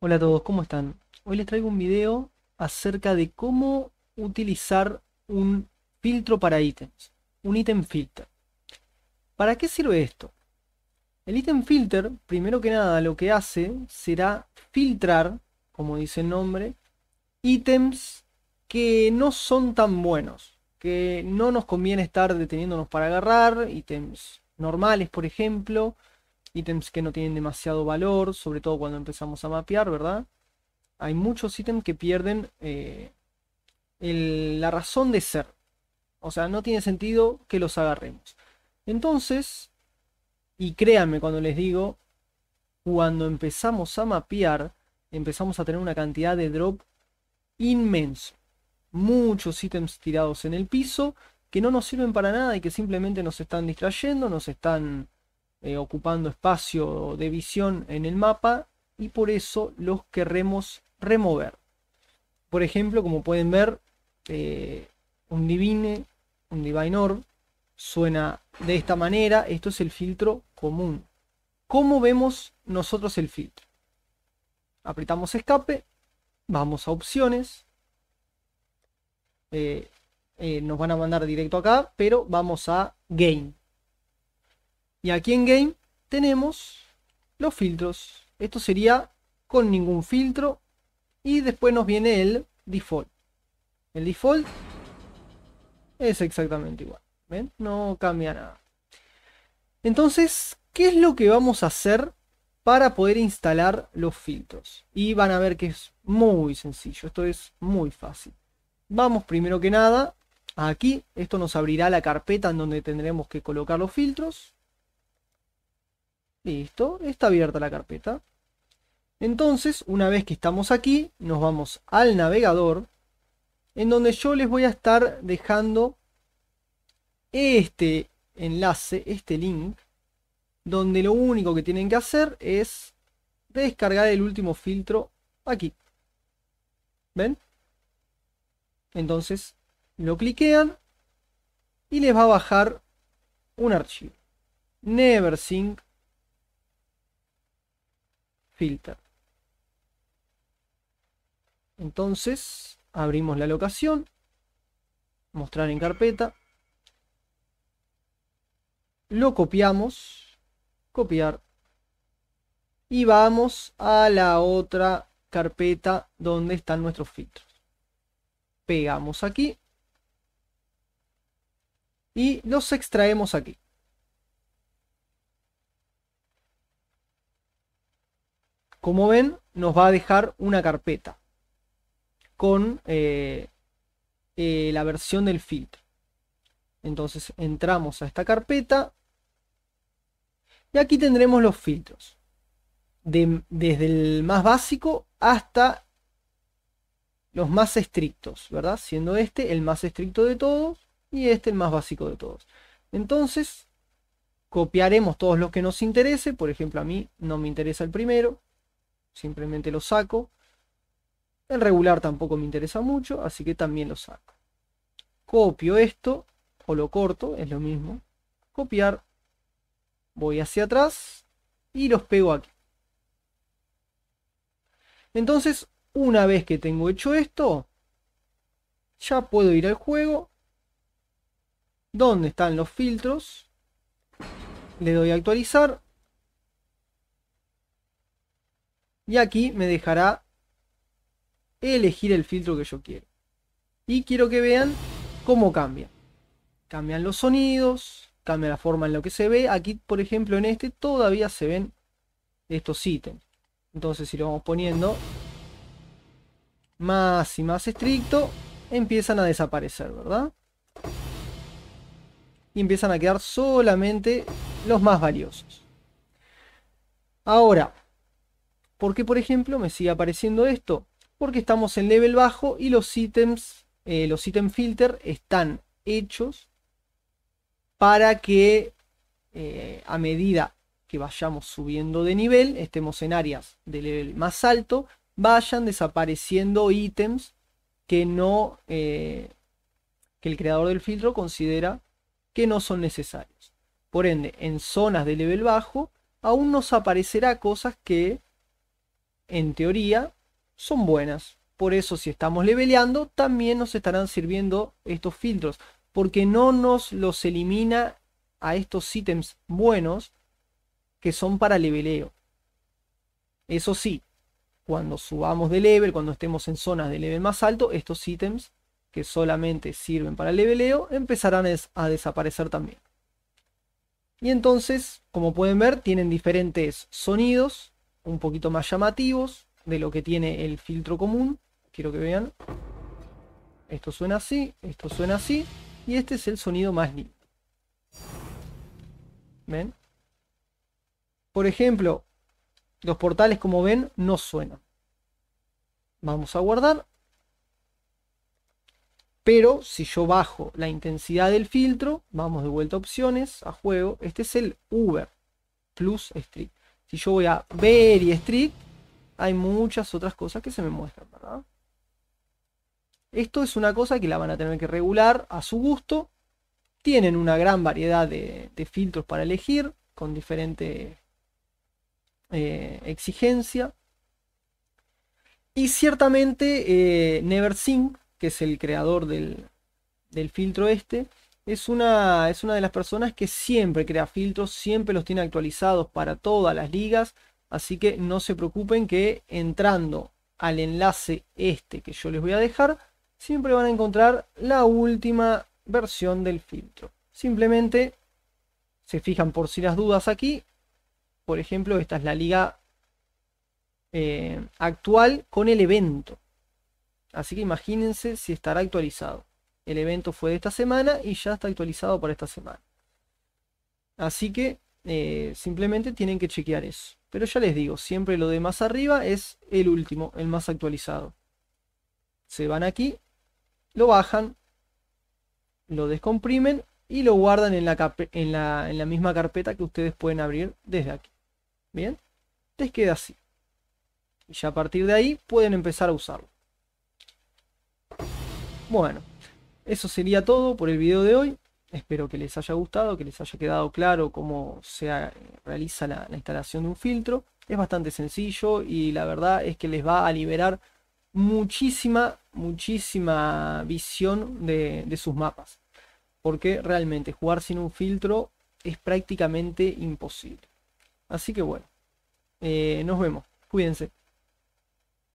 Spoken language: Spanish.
Hola a todos, ¿cómo están? Hoy les traigo un video acerca de cómo utilizar un filtro para ítems, un ítem filter. ¿Para qué sirve esto? El ítem filter, primero que nada, lo que hace será filtrar, como dice el nombre, ítems que no son tan buenos, que no nos conviene estar deteniéndonos para agarrar, ítems normales, por ejemplo, ítems que no tienen demasiado valor, sobre todo cuando empezamos a mapear, ¿verdad? Hay muchos ítems que pierden eh, la razón de ser. O sea, no tiene sentido que los agarremos. Entonces, y créanme cuando les digo, cuando empezamos a mapear, empezamos a tener una cantidad de drop inmenso. Muchos ítems tirados en el piso que no nos sirven para nada y que simplemente nos están distrayendo, nos están eh, ocupando espacio de visión en el mapa y por eso los queremos remover. Por ejemplo, como pueden ver, eh, un divine, un divine orb, suena de esta manera. Esto es el filtro común. ¿Cómo vemos nosotros el filtro? Apretamos escape, vamos a opciones. Eh, nos van a mandar directo acá, pero vamos a Gain y aquí en Game tenemos los filtros. Esto sería con ningún filtro. Y después nos viene el default. El default es exactamente igual. ¿Ven? No cambia nada. Entonces, ¿qué es lo que vamos a hacer para poder instalar los filtros? Y van a ver que es muy sencillo. Esto es muy fácil. Vamos primero que nada aquí. Esto nos abrirá la carpeta en donde tendremos que colocar los filtros. Listo, está abierta la carpeta. Entonces, una vez que estamos aquí, nos vamos al navegador, en donde yo les voy a estar dejando este enlace, este link, donde lo único que tienen que hacer es descargar el último filtro aquí. ¿Ven? Entonces lo cliquean y les va a bajar un archivo. NeverSync filter. Entonces, abrimos la locación, mostrar en carpeta, lo copiamos, copiar, y vamos a la otra carpeta donde están nuestros filtros. Pegamos aquí y los extraemos aquí. Como ven, nos va a dejar una carpeta con eh, eh, la versión del filtro. Entonces entramos a esta carpeta y aquí tendremos los filtros. desde el más básico hasta los más estrictos, ¿verdad? Siendo este el más estricto de todos y este el más básico de todos. Entonces, copiaremos todos los que nos interese. Por ejemplo, a mí no me interesa el primero simplemente lo saco. El regular tampoco me interesa mucho, así que también lo saco. Copio esto, o lo corto, es lo mismo. Copiar, voy hacia atrás y los pego aquí. Entonces, una vez que tengo hecho esto, ya puedo ir al juego. dónde están los filtros? Le doy a actualizar Y aquí me dejará elegir el filtro que yo quiero. Y quiero que vean cómo cambia. Cambian los sonidos, cambia la forma en lo que se ve. Aquí, por ejemplo, en este todavía se ven estos ítems. Entonces, si lo vamos poniendo más y más estricto, empiezan a desaparecer, ¿verdad? Y empiezan a quedar solamente los más valiosos. Ahora, ¿Por qué, por ejemplo, me sigue apareciendo esto? Porque estamos en level bajo y los ítems, eh, los ítem filter están hechos para que eh, a medida que vayamos subiendo de nivel, estemos en áreas de nivel más alto, vayan desapareciendo ítems que no eh, que el creador del filtro considera que no son necesarios. Por ende, en zonas de nivel bajo aún nos aparecerá cosas que en teoría, son buenas. Por eso si estamos leveleando, también nos estarán sirviendo estos filtros. Porque no nos los elimina a estos ítems buenos que son para leveleo. Eso sí, cuando subamos de level, cuando estemos en zonas de level más alto, estos ítems que solamente sirven para leveleo empezarán a desaparecer también. Y entonces, como pueden ver, tienen diferentes sonidos un poquito más llamativos de lo que tiene el filtro común. Quiero que vean. Esto suena así, esto suena así. Y este es el sonido más lindo. ¿Ven? Por ejemplo, los portales como ven no suenan. Vamos a guardar. Pero si yo bajo la intensidad del filtro, vamos de vuelta a opciones, a juego. Este es el Uber Plus Street. Si yo voy a Very Strict, hay muchas otras cosas que se me muestran, Esto es una cosa que la van a tener que regular a su gusto. Tienen una gran variedad de, filtros para elegir con diferente eh, exigencia. Y ciertamente eh, NeverSync, que es el creador del filtro este, es una, es una de las personas que siempre crea filtros, siempre los tiene actualizados para todas las ligas. Así que no se preocupen que entrando al enlace este que yo les voy a dejar, siempre van a encontrar la última versión del filtro. Simplemente se fijan por si las dudas aquí. Por ejemplo, esta es la liga eh, actual con el evento. Así que imagínense si estará actualizado. El evento fue de esta semana y ya está actualizado para esta semana. Así que eh, simplemente tienen que chequear eso. Pero ya les digo, siempre lo de más arriba es el último, el más actualizado. Se van aquí, lo bajan, lo descomprimen y lo guardan en la, en la misma carpeta que ustedes pueden abrir desde aquí. Bien, les queda así. Y ya a partir de ahí pueden empezar a usarlo. Bueno, eso sería todo por el video de hoy. Espero que les haya gustado, que les haya quedado claro cómo se eh, realiza la, instalación de un filtro. Es bastante sencillo y la verdad es que les va a liberar muchísima, muchísima visión de, sus mapas. Porque realmente jugar sin un filtro es prácticamente imposible. Así que bueno, eh, nos vemos. Cuídense.